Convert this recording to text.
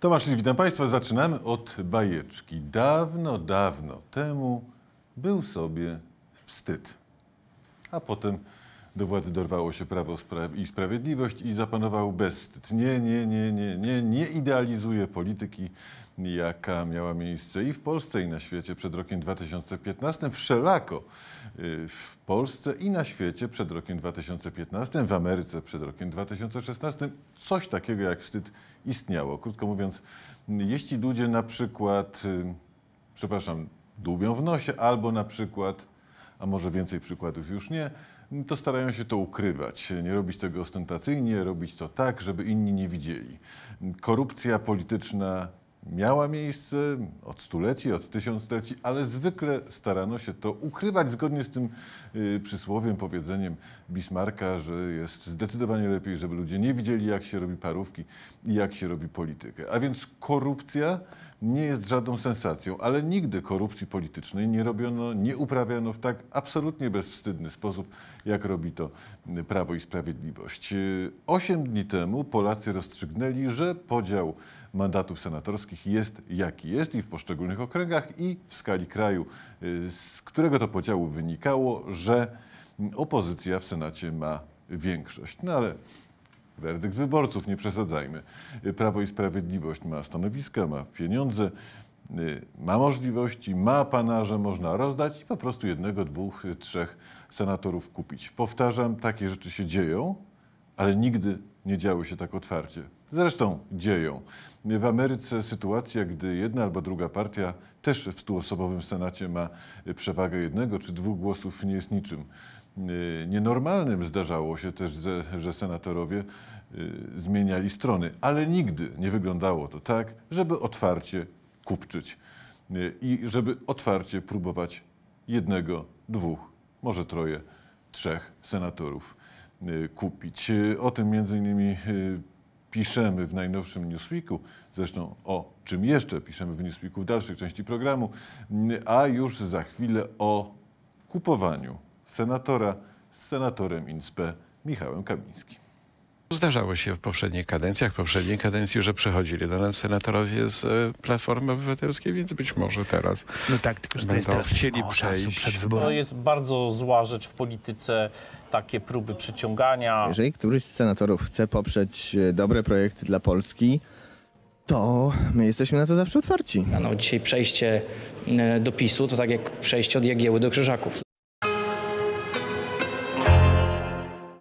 Tomasz, witam Państwa. Zaczynamy od bajeczki. Dawno, dawno temu był sobie wstyd. A potem do władzy dorwało się Prawo i Sprawiedliwość i zapanował bezwstyd. Nie, nie, nie, nie, nie, nie idealizuje polityki, jaka miała miejsce i w Polsce, i na świecie przed rokiem 2015. Wszelako y, w Polsce i na świecie przed rokiem 2015, w Ameryce przed rokiem 2016 coś takiego jak wstyd istniało. Krótko mówiąc, jeśli ludzie na przykład, y, przepraszam, dłubią w nosie albo na przykład a może więcej przykładów już nie, to starają się to ukrywać, nie robić tego ostentacyjnie, robić to tak, żeby inni nie widzieli. Korupcja polityczna miała miejsce od stuleci, od tysiącleci, ale zwykle starano się to ukrywać zgodnie z tym y, przysłowiem, powiedzeniem Bismarka, że jest zdecydowanie lepiej, żeby ludzie nie widzieli, jak się robi parówki i jak się robi politykę. A więc korupcja nie jest żadną sensacją, ale nigdy korupcji politycznej nie robiono, nie uprawiano w tak absolutnie bezwstydny sposób, jak robi to y, Prawo i Sprawiedliwość. Y, osiem dni temu Polacy rozstrzygnęli, że podział mandatów senatorskich jest jaki jest i w poszczególnych okręgach i w skali kraju, y, z którego to podziału wynikało, że mm, opozycja w Senacie ma większość. No ale werdykt wyborców, nie przesadzajmy. Prawo i Sprawiedliwość ma stanowiska, ma pieniądze, y, ma możliwości, ma panarze, można rozdać i po prostu jednego, dwóch, y, trzech senatorów kupić. Powtarzam, takie rzeczy się dzieją, ale nigdy nie działy się tak otwarcie. Zresztą dzieją. W Ameryce sytuacja, gdy jedna albo druga partia też w stuosobowym Senacie ma y, przewagę jednego czy dwóch głosów, nie jest niczym Y, nienormalnym zdarzało się też, że senatorowie y, zmieniali strony, ale nigdy nie wyglądało to tak, żeby otwarcie kupczyć y, i żeby otwarcie próbować jednego, dwóch, może troje, trzech senatorów kupić. O tym między innymi piszemy w najnowszym Newsweeku, zresztą o czym jeszcze piszemy w Newsweeku w dalszej części programu, a już za chwilę o kupowaniu senatora z senatorem INSPE Michałem Kamińskim. Zdarzało się w poprzednich kadencjach, w poprzedniej kadencji, że przychodzili do nas senatorowie z e, Platformy Obywatelskiej, więc być może teraz No tak, tylko że to jest teraz chcieli przejść. przed wyborami. To jest bardzo zła rzecz w polityce, takie próby przyciągania. Jeżeli któryś z senatorów chce poprzeć e, dobre projekty dla Polski, to my jesteśmy na to zawsze otwarci. No, dzisiaj przejście e, do PiSu to tak jak przejście od Jagieły do Krzyżaków.